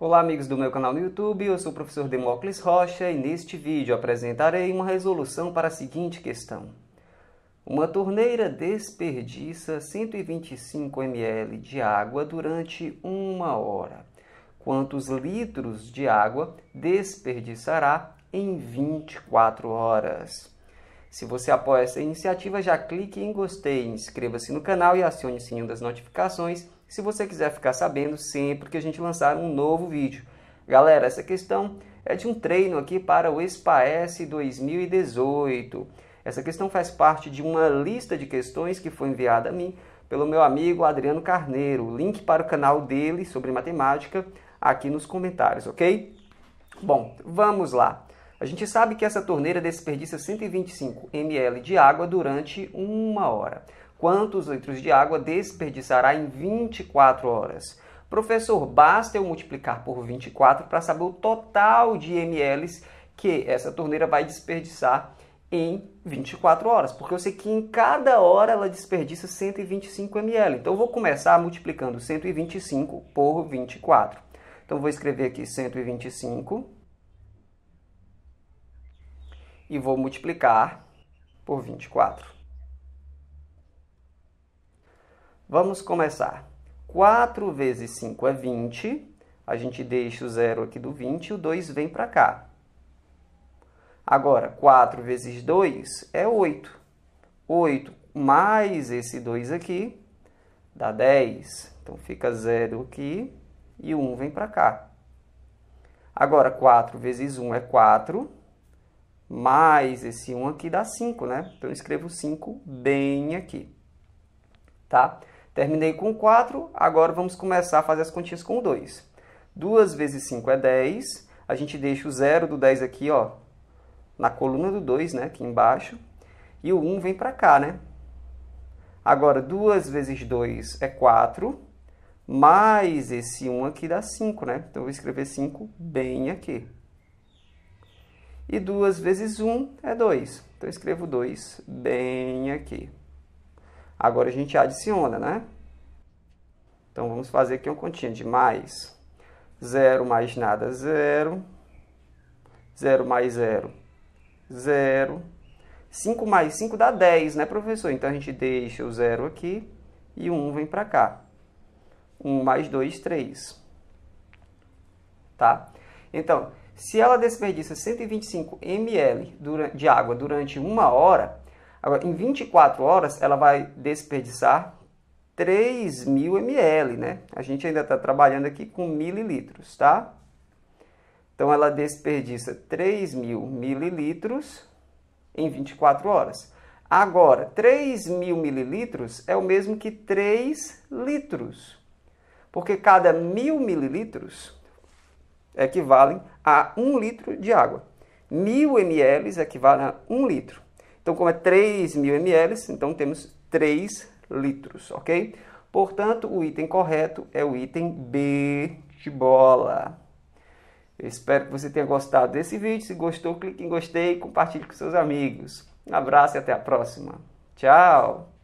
Olá amigos do meu canal no YouTube, eu sou o professor Demócles Rocha e neste vídeo apresentarei uma resolução para a seguinte questão. Uma torneira desperdiça 125 ml de água durante uma hora. Quantos litros de água desperdiçará em 24 horas? Se você apoia essa iniciativa, já clique em gostei, inscreva-se no canal e acione o sininho das notificações se você quiser ficar sabendo sempre que a gente lançar um novo vídeo. Galera, essa questão é de um treino aqui para o SPAES 2018. Essa questão faz parte de uma lista de questões que foi enviada a mim pelo meu amigo Adriano Carneiro. link para o canal dele sobre matemática aqui nos comentários, ok? Bom, vamos lá. A gente sabe que essa torneira desperdiça 125 ml de água durante uma hora quantos litros de água desperdiçará em 24 horas. Professor, basta eu multiplicar por 24 para saber o total de mLs que essa torneira vai desperdiçar em 24 horas, porque eu sei que em cada hora ela desperdiça 125 ml. Então eu vou começar multiplicando 125 por 24. Então vou escrever aqui 125 e vou multiplicar por 24. Vamos começar. 4 vezes 5 é 20. A gente deixa o zero aqui do 20 e o 2 vem para cá. Agora, 4 vezes 2 é 8. 8 mais esse 2 aqui dá 10. Então, fica zero aqui e 1 vem para cá. Agora, 4 vezes 1 é 4, mais esse 1 aqui dá 5, né? Então, eu escrevo 5 bem aqui, tá? Terminei com 4, agora vamos começar a fazer as continhas com 2. 2 vezes 5 é 10, a gente deixa o 0 do 10 aqui, ó, na coluna do 2, né, aqui embaixo, e o 1 vem para cá, né? Agora, 2 vezes 2 é 4, mais esse 1 aqui dá 5, né? Então, eu vou escrever 5 bem aqui. E 2 vezes 1 é 2. Então, eu escrevo 2 bem aqui. Agora a gente adiciona, né? Então vamos fazer aqui uma continha de mais 0 mais nada, 0. 0 mais 0, 0. 5 mais 5 dá 10, né, professor? Então a gente deixa o 0 aqui e o 1 vem para cá. 1 mais 2, 3. Tá? Então, se ela desperdiça 125 ml de água durante uma hora, Agora, em 24 horas, ela vai desperdiçar 3.000 ml, né? A gente ainda está trabalhando aqui com mililitros, tá? Então, ela desperdiça 3.000 mililitros em 24 horas. Agora, 3.000 mililitros é o mesmo que 3 litros, porque cada 1.000 mililitros equivalem a 1 litro de água. 1.000 ml equivale a 1 litro. Então, como é 3 mil ml, então temos 3 litros, ok? Portanto, o item correto é o item B de bola. Eu espero que você tenha gostado desse vídeo. Se gostou, clique em gostei e compartilhe com seus amigos. Um abraço e até a próxima. Tchau!